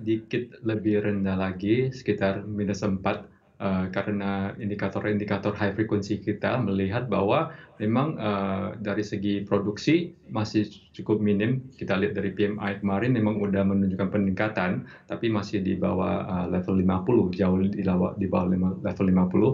dikit lebih rendah lagi sekitar minus 4 uh, eh, karena indikator-indikator high frequency kita melihat bahwa memang uh, dari segi produksi masih cukup minim kita lihat dari PMI kemarin memang udah menunjukkan peningkatan tapi masih di bawah uh, level 50 jauh di, di bawah level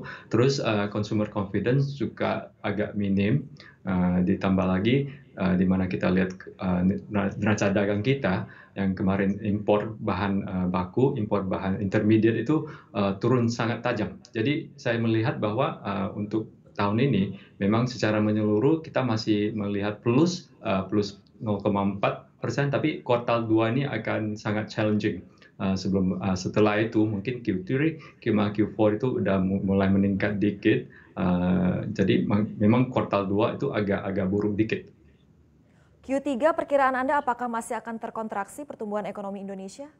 50 terus uh, consumer confidence juga agak minim Eh, ditambah lagi uh, di mana kita lihat uh, neraca dagang kita yang kemarin impor bahan uh, baku, impor bahan intermediate itu uh, turun sangat tajam. Jadi saya melihat bahwa uh, untuk tahun ini memang secara menyeluruh kita masih melihat plus uh, plus 0,4 persen, tapi kuartal 2 ini akan sangat challenging Eh, sebelum uh, setelah itu mungkin Q3, q Q4 itu udah mulai meningkat dikit. Uh, jadi memang kuartal 2 itu agak agak buruk dikit. Q3 perkiraan Anda apakah masih akan terkontraksi pertumbuhan ekonomi Indonesia?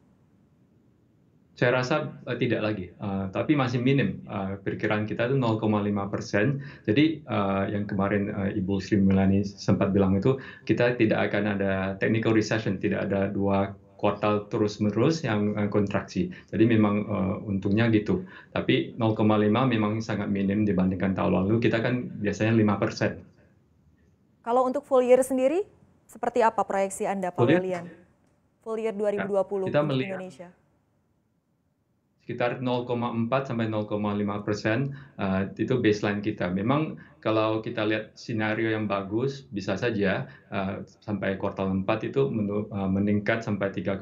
Saya rasa uh, tidak lagi, uh, tapi masih minim. Uh, perkiraan kita itu 0,5 persen. Jadi uh, yang kemarin uh, Ibu Sri Melani sempat bilang itu kita tidak akan ada technical recession, tidak ada dua kuartal terus-menerus yang uh, kontraksi. Jadi memang uh, untungnya gitu. Tapi 0,5 memang sangat minim dibandingkan tahun lalu. Kita kan biasanya 5%. Kalau untuk full year sendiri, seperti apa proyeksi Anda, Pak Lian? full year 2020 ya, kita melihat, Indonesia? sekitar 0,4 sampai 0,5 persen uh, itu baseline kita. Memang kalau kita lihat skenario yang bagus bisa saja uh, sampai kuartal 4 itu menu, uh, meningkat sampai 3,5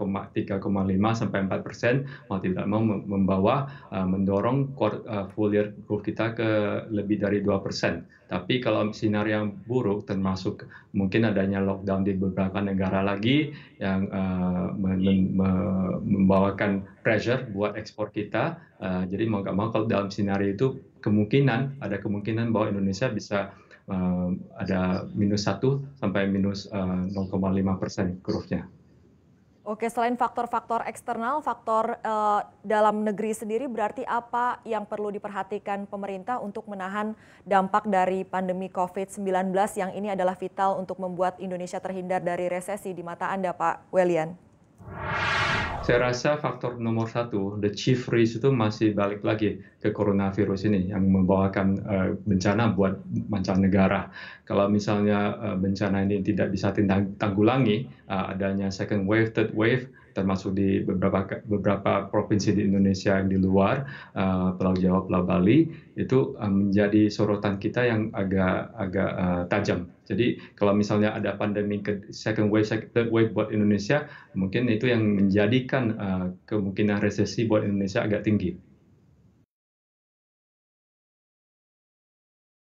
sampai 4 persen mau tidak mau membawa uh, mendorong quarter, uh, full year growth kita ke lebih dari 2 persen. Tapi kalau skenario yang buruk termasuk mungkin adanya lockdown di beberapa negara lagi yang uh, membawakan pressure buat ekspor kita. Uh, jadi mau nggak mau kalau dalam sinario itu kemungkinan ada kemungkinan bahwa Indonesia bisa uh, ada minus satu sampai minus uh, eh, 0,5 persen growthnya. Oke, selain faktor-faktor eksternal, faktor uh, dalam negeri sendiri berarti apa yang perlu diperhatikan pemerintah untuk menahan dampak dari pandemi COVID-19 yang ini adalah vital untuk membuat Indonesia terhindar dari resesi di mata Anda, Pak Welian? Saya rasa faktor nomor satu, the chief risk itu masih balik lagi ke coronavirus ini yang membawakan uh, bencana buat mancanegara. Kalau misalnya uh, bencana ini tidak bisa tanggulangi, uh, eh, adanya second wave, third wave, termasuk di beberapa beberapa provinsi di Indonesia yang di luar uh, Pulau Jawa, Pulau Bali itu eh, menjadi sorotan kita yang agak agak uh, tajam. Jadi kalau misalnya ada pandemi ke second wave, second, third wave buat Indonesia, mungkin itu yang menjadikan uh, kemungkinan resesi buat Indonesia agak tinggi.